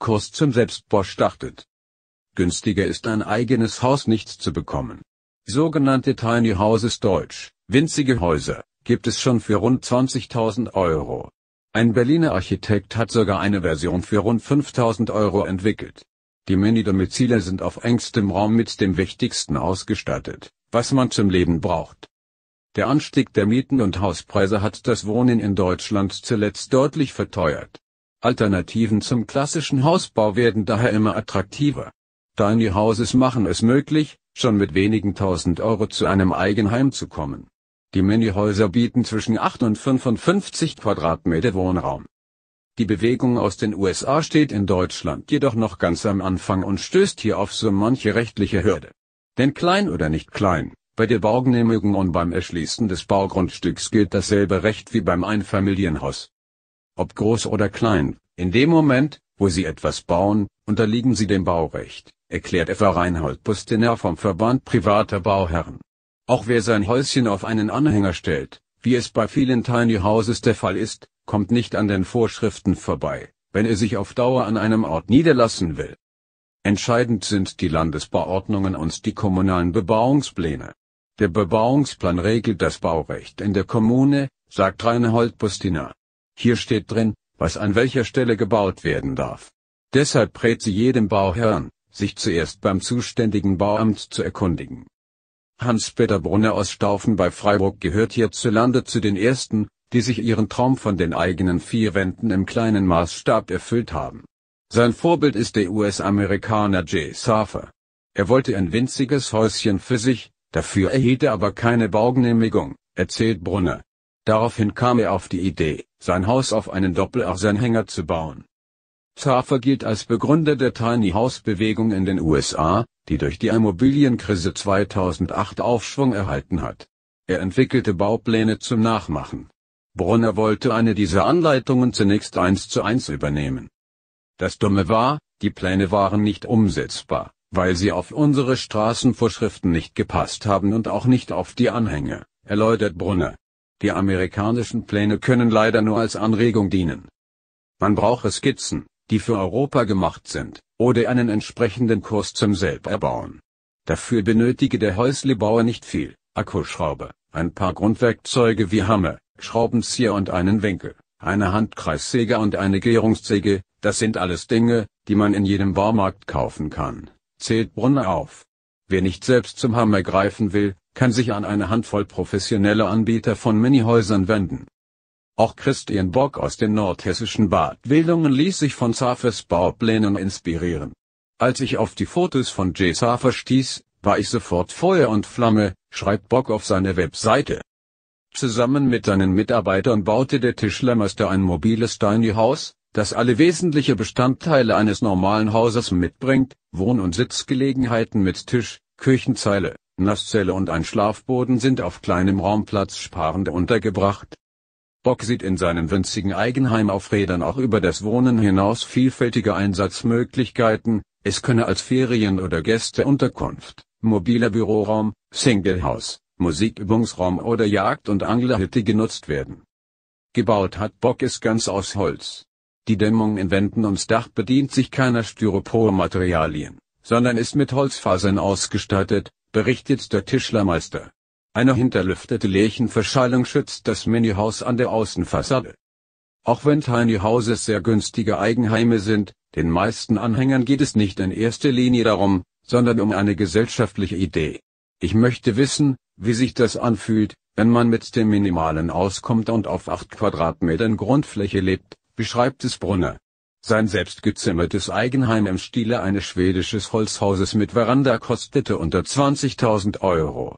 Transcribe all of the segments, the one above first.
Kurs zum Selbstbau startet. Günstiger ist ein eigenes Haus nicht zu bekommen. Sogenannte Tiny Houses Deutsch, winzige Häuser, gibt es schon für rund 20.000 Euro. Ein Berliner Architekt hat sogar eine Version für rund 5.000 Euro entwickelt. Die Mini-Domizile sind auf engstem Raum mit dem Wichtigsten ausgestattet, was man zum Leben braucht. Der Anstieg der Mieten und Hauspreise hat das Wohnen in Deutschland zuletzt deutlich verteuert. Alternativen zum klassischen Hausbau werden daher immer attraktiver. Tiny Houses machen es möglich, schon mit wenigen tausend Euro zu einem Eigenheim zu kommen. Die Minihäuser bieten zwischen 8 und 55 Quadratmeter Wohnraum. Die Bewegung aus den USA steht in Deutschland jedoch noch ganz am Anfang und stößt hier auf so manche rechtliche Hürde. Denn klein oder nicht klein, bei der Baugenehmigung und beim Erschließen des Baugrundstücks gilt dasselbe Recht wie beim Einfamilienhaus ob groß oder klein, in dem Moment, wo sie etwas bauen, unterliegen sie dem Baurecht, erklärt Eva Reinhold Bustener vom Verband privater Bauherren. Auch wer sein Häuschen auf einen Anhänger stellt, wie es bei vielen Tiny Houses der Fall ist, kommt nicht an den Vorschriften vorbei, wenn er sich auf Dauer an einem Ort niederlassen will. Entscheidend sind die Landesbauordnungen und die kommunalen Bebauungspläne. Der Bebauungsplan regelt das Baurecht in der Kommune, sagt Reinhold Bustiner. Hier steht drin, was an welcher Stelle gebaut werden darf. Deshalb rät sie jedem Bauherrn, sich zuerst beim zuständigen Bauamt zu erkundigen. Hans-Peter Brunner aus Staufen bei Freiburg gehört hierzulande zu den ersten, die sich ihren Traum von den eigenen vier Wänden im kleinen Maßstab erfüllt haben. Sein Vorbild ist der US-Amerikaner Jay Safer. Er wollte ein winziges Häuschen für sich, dafür erhielt er aber keine Baugenehmigung, erzählt Brunner. Daraufhin kam er auf die Idee, sein Haus auf einen doppel zu bauen. Zafer gilt als Begründer der Tiny House Bewegung in den USA, die durch die Immobilienkrise 2008 Aufschwung erhalten hat. Er entwickelte Baupläne zum Nachmachen. Brunner wollte eine dieser Anleitungen zunächst eins zu eins übernehmen. Das Dumme war, die Pläne waren nicht umsetzbar, weil sie auf unsere Straßenvorschriften nicht gepasst haben und auch nicht auf die Anhänge, erläutert Brunner. Die amerikanischen Pläne können leider nur als Anregung dienen. Man brauche Skizzen, die für Europa gemacht sind, oder einen entsprechenden Kurs zum Selberbauen. Dafür benötige der Häuslebauer nicht viel, Akkuschraube, ein paar Grundwerkzeuge wie Hammer, Schraubenzieher und einen Winkel, eine Handkreissäge und eine Gärungssäge, das sind alles Dinge, die man in jedem Baumarkt kaufen kann, zählt Brunner auf. Wer nicht selbst zum Hammer greifen will, kann sich an eine Handvoll professioneller Anbieter von Minihäusern wenden. Auch Christian Bock aus den nordhessischen Bad Wildungen ließ sich von Safers Bauplänen inspirieren. Als ich auf die Fotos von Jay Safer stieß, war ich sofort Feuer und Flamme, schreibt Bock auf seiner Webseite. Zusammen mit seinen Mitarbeitern baute der Tischlermeister ein mobiles Tiny House, das alle wesentliche Bestandteile eines normalen Hauses mitbringt, Wohn- und Sitzgelegenheiten mit Tisch, Küchenzeile, Nasszelle und ein Schlafboden sind auf kleinem Raumplatz sparend untergebracht. Bock sieht in seinem winzigen Eigenheim auf Rädern auch über das Wohnen hinaus vielfältige Einsatzmöglichkeiten, es könne als Ferien- oder Gästeunterkunft, mobiler Büroraum, Singlehaus, Musikübungsraum oder Jagd- und Anglerhütte genutzt werden. Gebaut hat Bock es ganz aus Holz. Die Dämmung in Wänden und Dach bedient sich keiner Styropormaterialien, sondern ist mit Holzfasern ausgestattet, berichtet der Tischlermeister. Eine hinterlüftete Lärchenverschallung schützt das Minihaus an der Außenfassade. Auch wenn Tiny Houses sehr günstige Eigenheime sind, den meisten Anhängern geht es nicht in erster Linie darum, sondern um eine gesellschaftliche Idee. Ich möchte wissen, wie sich das anfühlt, wenn man mit dem Minimalen auskommt und auf 8 Quadratmetern Grundfläche lebt, beschreibt es Brunner. Sein selbstgezimmertes Eigenheim im Stile eines schwedisches Holzhauses mit Veranda kostete unter 20.000 Euro.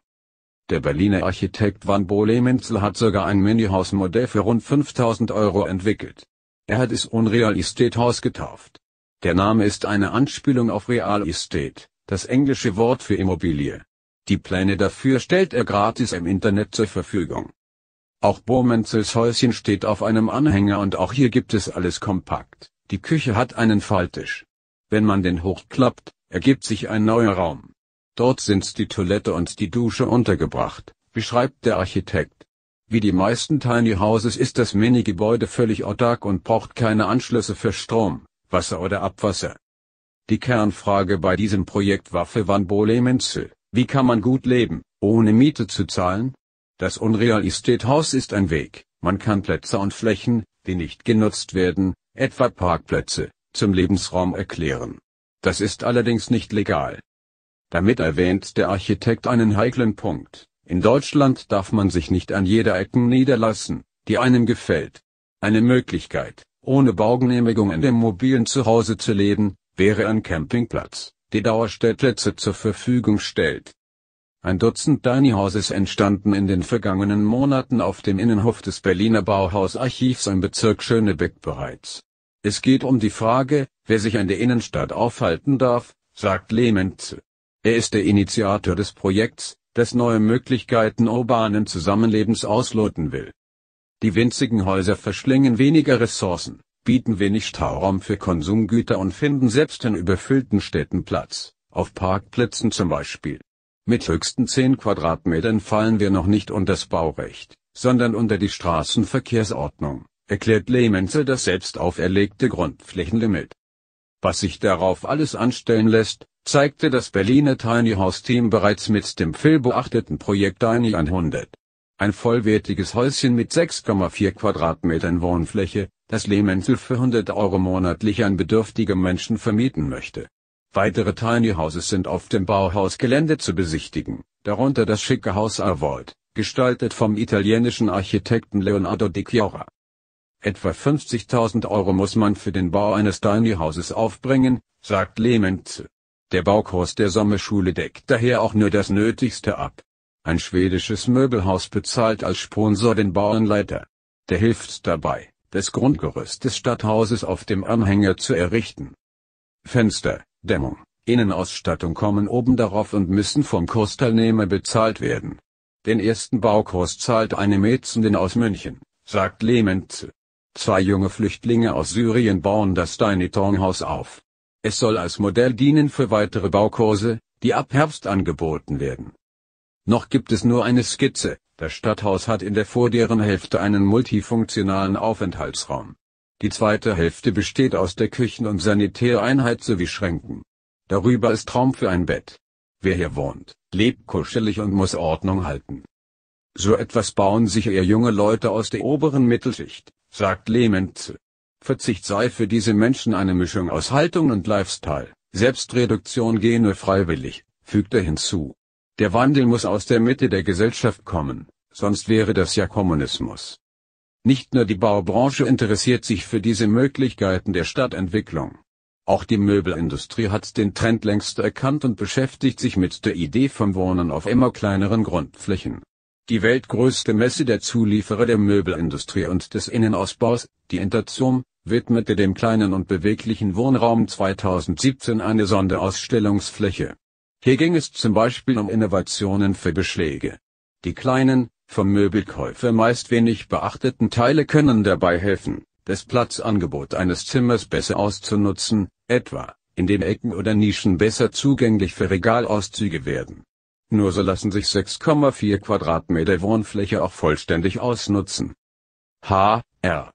Der Berliner Architekt Van Bolemenzel hat sogar ein Mini-Hausmodell für rund 5.000 Euro entwickelt. Er hat es Unreal Estate House getauft. Der Name ist eine Anspielung auf Real Estate, das englische Wort für Immobilie. Die Pläne dafür stellt er gratis im Internet zur Verfügung. Auch Bormenzels Häuschen steht auf einem Anhänger und auch hier gibt es alles kompakt. Die Küche hat einen Falltisch. Wenn man den hochklappt, ergibt sich ein neuer Raum. Dort sind die Toilette und die Dusche untergebracht, beschreibt der Architekt. Wie die meisten Tiny Houses ist das Mini-Gebäude völlig autark und braucht keine Anschlüsse für Strom, Wasser oder Abwasser. Die Kernfrage bei diesem Projekt war für Van Bolemenzel, wie kann man gut leben, ohne Miete zu zahlen? Das Unreal Estate Haus ist ein Weg, man kann Plätze und Flächen, die nicht genutzt werden, etwa Parkplätze, zum Lebensraum erklären. Das ist allerdings nicht legal. Damit erwähnt der Architekt einen heiklen Punkt. In Deutschland darf man sich nicht an jeder Ecken niederlassen, die einem gefällt. Eine Möglichkeit, ohne Baugenehmigung in dem mobilen Zuhause zu leben, wäre ein Campingplatz, die Dauerstellplätze zur Verfügung stellt. Ein Dutzend Tiny Houses entstanden in den vergangenen Monaten auf dem Innenhof des Berliner Bauhausarchivs im Bezirk Schönebeck bereits. Es geht um die Frage, wer sich an in der Innenstadt aufhalten darf, sagt Lehmentz. Er ist der Initiator des Projekts, das neue Möglichkeiten urbanen Zusammenlebens ausloten will. Die winzigen Häuser verschlingen weniger Ressourcen, bieten wenig Stauraum für Konsumgüter und finden selbst in überfüllten Städten Platz, auf Parkplätzen zum Beispiel. Mit höchsten 10 Quadratmetern fallen wir noch nicht unter das Baurecht, sondern unter die Straßenverkehrsordnung, erklärt Lemenze das selbst auferlegte Grundflächenlimit. Was sich darauf alles anstellen lässt, zeigte das Berliner Tiny House Team bereits mit dem viel beachteten Projekt Tiny 100. Ein vollwertiges Häuschen mit 6,4 Quadratmetern Wohnfläche, das Lemenzel für 100 Euro monatlich an bedürftige Menschen vermieten möchte. Weitere Tiny Houses sind auf dem Bauhausgelände zu besichtigen, darunter das schicke Haus Avold, gestaltet vom italienischen Architekten Leonardo Di Chiora. Etwa 50.000 Euro muss man für den Bau eines Tiny Houses aufbringen, sagt Lehmenz. Der Baukurs der Sommerschule deckt daher auch nur das Nötigste ab. Ein schwedisches Möbelhaus bezahlt als Sponsor den Bauernleiter. Der hilft dabei, das Grundgerüst des Stadthauses auf dem Anhänger zu errichten. Fenster, Dämmung, Innenausstattung kommen oben darauf und müssen vom Kursteilnehmer bezahlt werden. Den ersten Baukurs zahlt eine Mäzendin aus München, sagt Lehmenzel. Zwei junge Flüchtlinge aus Syrien bauen das Tiny Townhouse auf. Es soll als Modell dienen für weitere Baukurse, die ab Herbst angeboten werden. Noch gibt es nur eine Skizze, das Stadthaus hat in der vorderen Hälfte einen multifunktionalen Aufenthaltsraum die zweite Hälfte besteht aus der Küchen- und Sanitäreinheit sowie Schränken. Darüber ist Raum für ein Bett. Wer hier wohnt, lebt kuschelig und muss Ordnung halten. So etwas bauen sich eher junge Leute aus der oberen Mittelschicht, sagt Lementze. Verzicht sei für diese Menschen eine Mischung aus Haltung und Lifestyle, Selbstreduktion nur freiwillig, fügt er hinzu. Der Wandel muss aus der Mitte der Gesellschaft kommen, sonst wäre das ja Kommunismus. Nicht nur die Baubranche interessiert sich für diese Möglichkeiten der Stadtentwicklung. Auch die Möbelindustrie hat den Trend längst erkannt und beschäftigt sich mit der Idee vom Wohnen auf immer kleineren Grundflächen. Die weltgrößte Messe der Zulieferer der Möbelindustrie und des Innenausbaus, die Interzum, widmete dem kleinen und beweglichen Wohnraum 2017 eine Sonderausstellungsfläche. Hier ging es zum Beispiel um Innovationen für Beschläge. Die kleinen, vom Möbelkäufer meist wenig beachteten Teile können dabei helfen, das Platzangebot eines Zimmers besser auszunutzen, etwa, indem Ecken oder Nischen besser zugänglich für Regalauszüge werden. Nur so lassen sich 6,4 Quadratmeter Wohnfläche auch vollständig ausnutzen. H.R.